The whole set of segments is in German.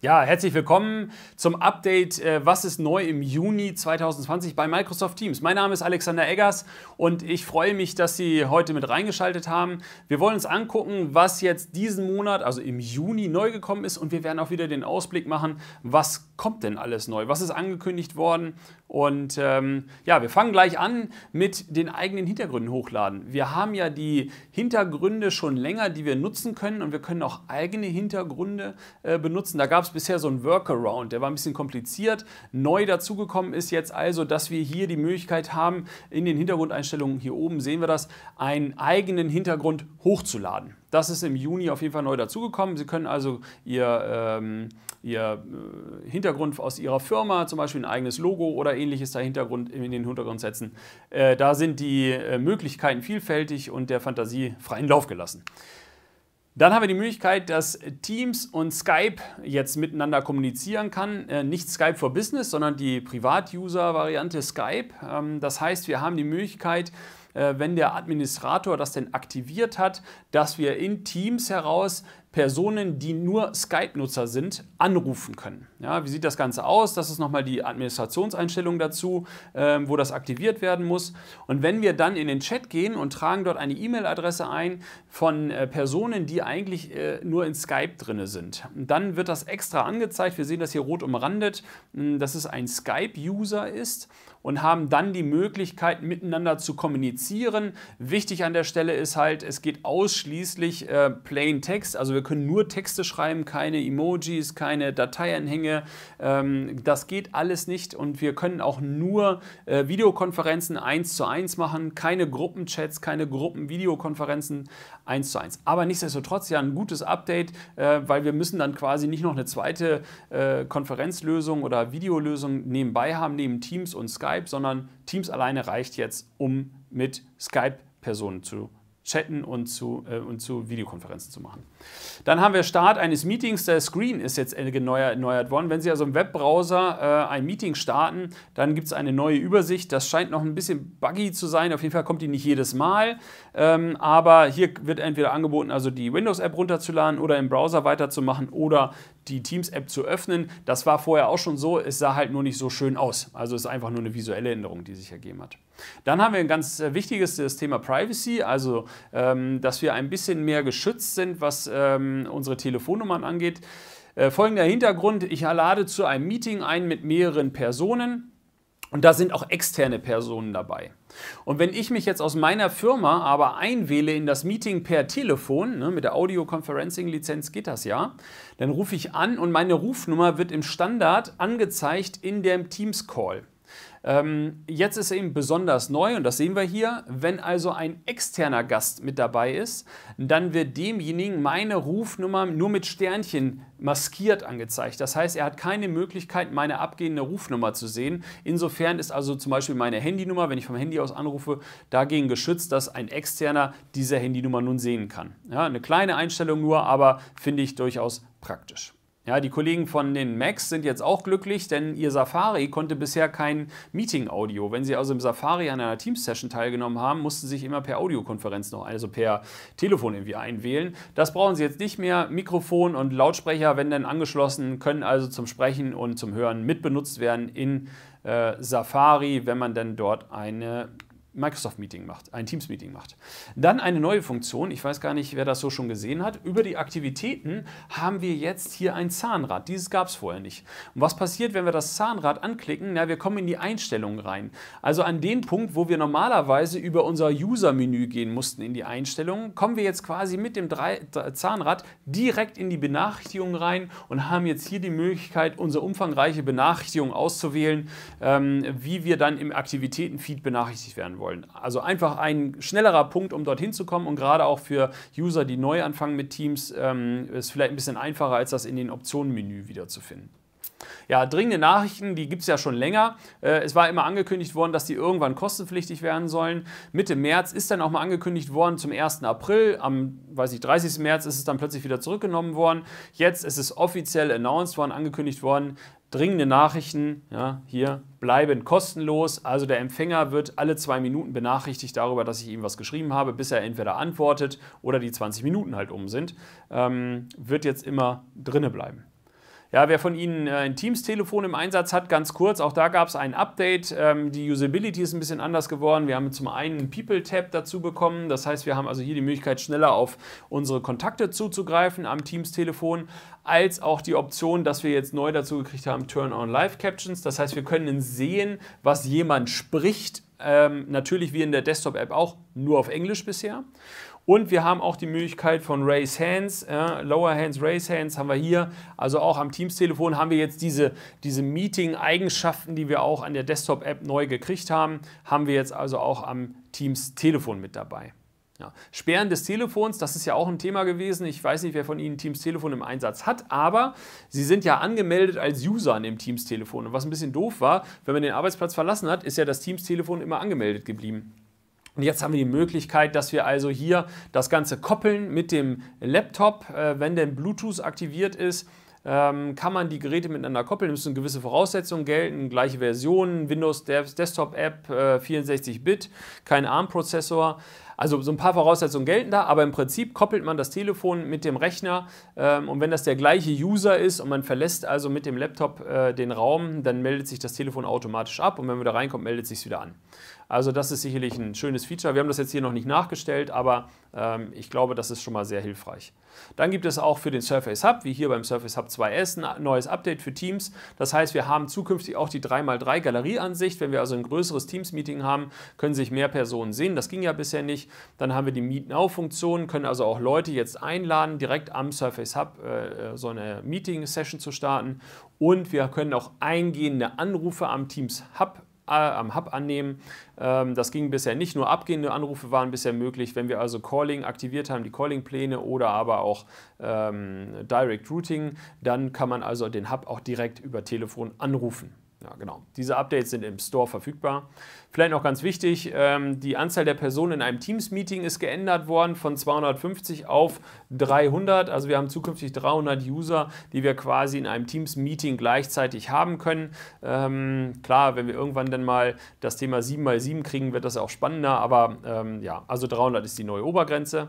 Ja, herzlich willkommen zum Update äh, Was ist neu im Juni 2020 bei Microsoft Teams. Mein Name ist Alexander Eggers und ich freue mich, dass Sie heute mit reingeschaltet haben. Wir wollen uns angucken, was jetzt diesen Monat, also im Juni, neu gekommen ist und wir werden auch wieder den Ausblick machen, was kommt denn alles neu, was ist angekündigt worden. Und ähm, ja, wir fangen gleich an mit den eigenen Hintergründen hochladen. Wir haben ja die Hintergründe schon länger, die wir nutzen können und wir können auch eigene Hintergründe äh, benutzen. Da gab es bisher so einen Workaround, der war ein bisschen kompliziert. Neu dazugekommen ist jetzt also, dass wir hier die Möglichkeit haben, in den Hintergrundeinstellungen hier oben sehen wir das, einen eigenen Hintergrund hochzuladen. Das ist im Juni auf jeden Fall neu dazugekommen. Sie können also Ihr, ähm, Ihr äh, Hintergrund aus Ihrer Firma, zum Beispiel ein eigenes Logo oder ähnliches da Hintergrund in den Hintergrund setzen. Äh, da sind die äh, Möglichkeiten vielfältig und der Fantasie freien Lauf gelassen. Dann haben wir die Möglichkeit, dass Teams und Skype jetzt miteinander kommunizieren kann. Äh, nicht Skype for Business, sondern die Privat-User-Variante Skype. Ähm, das heißt, wir haben die Möglichkeit, äh, wenn der Administrator das denn aktiviert hat, dass wir in Teams heraus Personen, die nur Skype-Nutzer sind, anrufen können. Ja, wie sieht das Ganze aus? Das ist nochmal die Administrationseinstellung dazu, ähm, wo das aktiviert werden muss. Und wenn wir dann in den Chat gehen und tragen dort eine E-Mail-Adresse ein von äh, Personen, die eigentlich äh, nur in Skype drin sind, dann wird das extra angezeigt. Wir sehen das hier rot umrandet, mh, hm, dass es ein Skype-User ist und haben dann die Möglichkeit, miteinander zu kommunizieren. Wichtig an der Stelle ist halt, es geht ausschließlich äh, Plain Text, also wir können nur Texte schreiben, keine Emojis, keine Dateianhänge. Ähm, das geht alles nicht und wir können auch nur äh, Videokonferenzen eins zu eins machen, keine Gruppenchats, keine Gruppenvideokonferenzen eins zu eins. Aber nichtsdestotrotz ja ein gutes Update, äh, weil wir müssen dann quasi nicht noch eine zweite äh, Konferenzlösung oder Videolösung nebenbei haben, neben Teams und Skype, sondern Teams alleine reicht jetzt, um mit Skype-Personen zu Chatten und zu, äh, und zu Videokonferenzen zu machen. Dann haben wir Start eines Meetings. Der Screen ist jetzt erneuert worden. Wenn Sie also im Webbrowser äh, ein Meeting starten, dann gibt es eine neue Übersicht. Das scheint noch ein bisschen buggy zu sein. Auf jeden Fall kommt die nicht jedes Mal. Ähm, aber hier wird entweder angeboten, also die Windows-App runterzuladen oder im Browser weiterzumachen oder die Teams-App zu öffnen. Das war vorher auch schon so, es sah halt nur nicht so schön aus. Also es ist einfach nur eine visuelle Änderung, die sich ergeben hat. Dann haben wir ein ganz äh, wichtiges das äh, Thema Privacy, also ähm, dass wir ein bisschen mehr geschützt sind, was ähm, unsere Telefonnummern angeht. Äh, folgender Hintergrund, ich lade zu einem Meeting ein mit mehreren Personen. Und da sind auch externe Personen dabei. Und wenn ich mich jetzt aus meiner Firma aber einwähle in das Meeting per Telefon, ne, mit der Audio-Conferencing-Lizenz geht das ja, dann rufe ich an und meine Rufnummer wird im Standard angezeigt in dem Teams-Call. Ähm, jetzt ist eben besonders neu, und das sehen wir hier, wenn also ein externer Gast mit dabei ist, dann wird demjenigen meine Rufnummer nur mit Sternchen maskiert angezeigt. Das heißt, er hat keine Möglichkeit, meine abgehende Rufnummer zu sehen. Insofern ist also zum Beispiel meine Handynummer, wenn ich vom Handy aus anrufe, dagegen geschützt, dass ein externer diese Handynummer nun sehen kann. Ja, eine kleine Einstellung nur, aber finde ich durchaus praktisch. Ja, die Kollegen von den Macs sind jetzt auch glücklich, denn ihr Safari konnte bisher kein Meeting-Audio. Wenn sie also im Safari an einer Teams-Session teilgenommen haben, mussten sie sich immer per Audiokonferenz noch, also per Telefon irgendwie einwählen. Das brauchen sie jetzt nicht mehr. Mikrofon und Lautsprecher, wenn denn angeschlossen, können also zum Sprechen und zum Hören mitbenutzt werden in äh, Safari, wenn man dann dort eine Microsoft-Meeting macht, ein Teams-Meeting macht. Dann eine neue Funktion, ich weiß gar nicht, wer das so schon gesehen hat. Über die Aktivitäten haben wir jetzt hier ein Zahnrad. Dieses gab es vorher nicht. Und was passiert, wenn wir das Zahnrad anklicken? Na, wir kommen in die Einstellungen rein. Also an den Punkt, wo wir normalerweise über unser User-Menü gehen mussten in die Einstellungen, kommen wir jetzt quasi mit dem Drei Zahnrad direkt in die Benachrichtigungen rein und haben jetzt hier die Möglichkeit, unsere umfangreiche Benachrichtigung auszuwählen, ähm, wie wir dann im Aktivitäten-Feed benachrichtigt werden wollen wollen. Also einfach ein schnellerer Punkt, um dorthin zu kommen und gerade auch für User, die neu anfangen mit Teams, ähm, ist vielleicht ein bisschen einfacher, als das in den Optionen-Menü wiederzufinden. Ja, dringende Nachrichten, die gibt es ja schon länger. Äh, es war immer angekündigt worden, dass die irgendwann kostenpflichtig werden sollen. Mitte März ist dann auch mal angekündigt worden zum 1. April. Am weiß ich, 30. März ist es dann plötzlich wieder zurückgenommen worden. Jetzt ist es offiziell announced worden, angekündigt worden. Dringende Nachrichten, ja, hier bleiben kostenlos. Also der Empfänger wird alle zwei Minuten benachrichtigt darüber, dass ich ihm was geschrieben habe, bis er entweder antwortet oder die 20 Minuten halt um sind. Ähm, wird jetzt immer drinne bleiben. Ja, wer von Ihnen äh, ein Teams-Telefon im Einsatz hat, ganz kurz, auch da gab es ein Update. Ähm, die Usability ist ein bisschen anders geworden. Wir haben zum einen einen People-Tab dazu bekommen. Das heißt, wir haben also hier die Möglichkeit, schneller auf unsere Kontakte zuzugreifen am Teams-Telefon, als auch die Option, dass wir jetzt neu dazu gekriegt haben, Turn-on-Live-Captions. Das heißt, wir können sehen, was jemand spricht. Ähm, natürlich wie in der Desktop-App auch, nur auf Englisch bisher. Und wir haben auch die Möglichkeit von Raise Hands, äh, Lower Hands, Raise Hands haben wir hier. Also auch am Teams-Telefon haben wir jetzt diese, diese Meeting-Eigenschaften, die wir auch an der Desktop-App neu gekriegt haben, haben wir jetzt also auch am Teams-Telefon mit dabei. Ja. Sperren des Telefons, das ist ja auch ein Thema gewesen. Ich weiß nicht, wer von Ihnen Teams Telefon im Einsatz hat, aber Sie sind ja angemeldet als User an dem Teams Telefon. Und was ein bisschen doof war, wenn man den Arbeitsplatz verlassen hat, ist ja das Teams Telefon immer angemeldet geblieben. Und jetzt haben wir die Möglichkeit, dass wir also hier das Ganze koppeln mit dem Laptop. Äh, wenn denn Bluetooth aktiviert ist, ähm, kann man die Geräte miteinander koppeln. Es müssen gewisse Voraussetzungen gelten, gleiche Versionen, Windows Desktop App 64-Bit, äh, kein ARM-Prozessor. Also so ein paar Voraussetzungen gelten da, aber im Prinzip koppelt man das Telefon mit dem Rechner ähm, und wenn das der gleiche User ist und man verlässt also mit dem Laptop äh, den Raum, dann meldet sich das Telefon automatisch ab und wenn man da reinkommt, meldet sich es wieder an. Also das ist sicherlich ein schönes Feature. Wir haben das jetzt hier noch nicht nachgestellt, aber ähm, ich glaube, das ist schon mal sehr hilfreich. Dann gibt es auch für den Surface Hub, wie hier beim Surface Hub 2S, ein neues Update für Teams. Das heißt, wir haben zukünftig auch die 3x3 Galerieansicht. Wenn wir also ein größeres Teams-Meeting haben, können sich mehr Personen sehen. Das ging ja bisher nicht. Dann haben wir die Meet Now-Funktion, können also auch Leute jetzt einladen, direkt am Surface Hub äh, äh, so eine Meeting-Session zu starten. Und wir können auch eingehende Anrufe am Teams Hub äh, am Hub annehmen. Ähm, das ging bisher nicht, nur abgehende Anrufe waren bisher möglich. Wenn wir also Calling aktiviert haben, die Calling-Pläne oder aber auch ähm, Direct Routing, dann kann man also den Hub auch direkt über Telefon anrufen. Ja, genau. Diese Updates sind im Store verfügbar. Vielleicht noch ganz wichtig, ähm, die Anzahl der Personen in einem Teams-Meeting ist geändert worden von 250 auf 300. Also wir haben zukünftig 300 User, die wir quasi in einem Teams-Meeting gleichzeitig haben können. Ähm, klar, wenn wir irgendwann dann mal das Thema 7x7 kriegen, wird das auch spannender. Aber ähm, ja, also 300 ist die neue Obergrenze.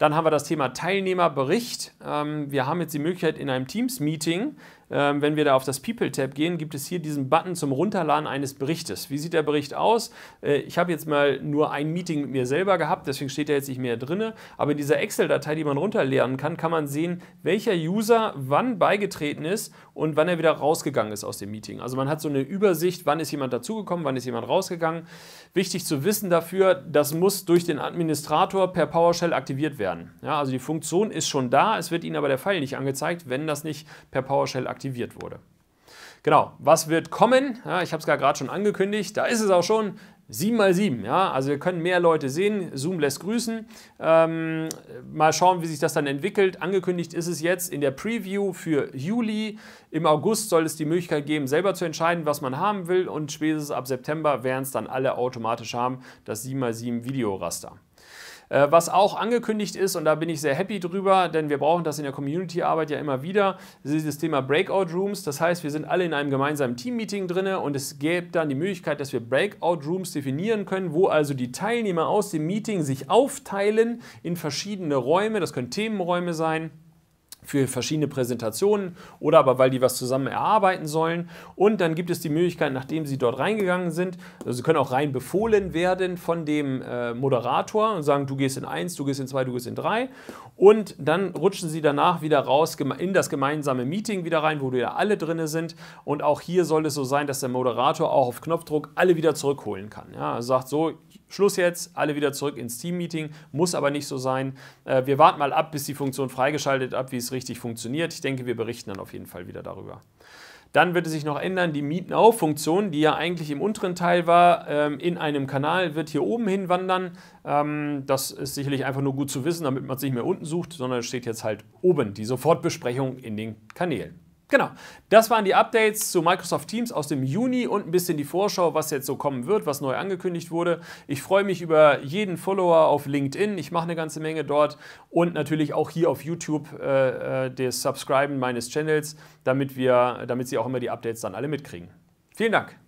Dann haben wir das Thema Teilnehmerbericht. Ähm, wir haben jetzt die Möglichkeit in einem Teams-Meeting, ähm, wenn wir da auf das People-Tab gehen, gibt es hier diesen Button zum Runterladen eines Berichtes. Wie sieht der Bericht aus? Äh, ich habe jetzt mal nur ein Meeting mit mir selber gehabt, deswegen steht er jetzt nicht mehr drin. Aber in dieser Excel-Datei, die man runterladen kann, kann man sehen, welcher User wann beigetreten ist und wann er wieder rausgegangen ist aus dem Meeting. Also man hat so eine Übersicht, wann ist jemand dazugekommen, wann ist jemand rausgegangen. Wichtig zu wissen dafür, das muss durch den Administrator per PowerShell aktiviert werden werden. Ja, also die Funktion ist schon da, es wird Ihnen aber der Pfeil nicht angezeigt, wenn das nicht per PowerShell aktiviert wurde. Genau, was wird kommen? Ja, ich habe es gerade schon angekündigt, da ist es auch schon. 7x7, ja, also wir können mehr Leute sehen, Zoom lässt grüßen. Ähm, mal schauen, wie sich das dann entwickelt. Angekündigt ist es jetzt in der Preview für Juli. Im August soll es die Möglichkeit geben, selber zu entscheiden, was man haben will und spätestens ab September werden es dann alle automatisch haben, das 7x7 Videoraster. Äh, was auch angekündigt ist, und da bin ich sehr happy drüber, denn wir brauchen das in der Community-Arbeit ja immer wieder, ist dieses Thema Breakout-Rooms. Das heißt, wir sind alle in einem gemeinsamen Team-Meeting drin und es gäbe dann die Möglichkeit, dass wir Breakout-Rooms definieren können, wo also die Teilnehmer aus dem Meeting sich aufteilen in verschiedene Räume. Das können Themenräume sein für verschiedene Präsentationen oder aber weil die was zusammen erarbeiten sollen. Und dann gibt es die Möglichkeit, nachdem sie dort reingegangen sind, also sie können auch rein befohlen werden von dem äh, Moderator und sagen, du gehst in eins, du gehst in zwei, du gehst in drei. Und dann rutschen sie danach wieder raus in das gemeinsame Meeting wieder rein, wo wieder alle drin sind. Und auch hier soll es so sein, dass der Moderator auch auf Knopfdruck alle wieder zurückholen kann. Ja, also sagt so, Schluss jetzt, alle wieder zurück ins Team-Meeting, muss aber nicht so sein. Äh, wir warten mal ab, bis die Funktion freigeschaltet ab, wie es richtig funktioniert. Ich denke, wir berichten dann auf jeden Fall wieder darüber. Dann wird es sich noch ändern, die Meet Now-Funktion, die ja eigentlich im unteren Teil war, ähm, in einem Kanal, wird hier oben hin wandern. Ähm, das ist sicherlich einfach nur gut zu wissen, damit man es nicht mehr unten sucht, sondern es steht jetzt halt oben, die Sofortbesprechung in den Kanälen. Genau, das waren die Updates zu Microsoft Teams aus dem Juni und ein bisschen die Vorschau, was jetzt so kommen wird, was neu angekündigt wurde. Ich freue mich über jeden Follower auf LinkedIn. Ich mache eine ganze Menge dort und natürlich auch hier auf YouTube äh, äh das Subscriben meines Channels, damit, wir, damit Sie auch immer die Updates dann alle mitkriegen. Vielen Dank.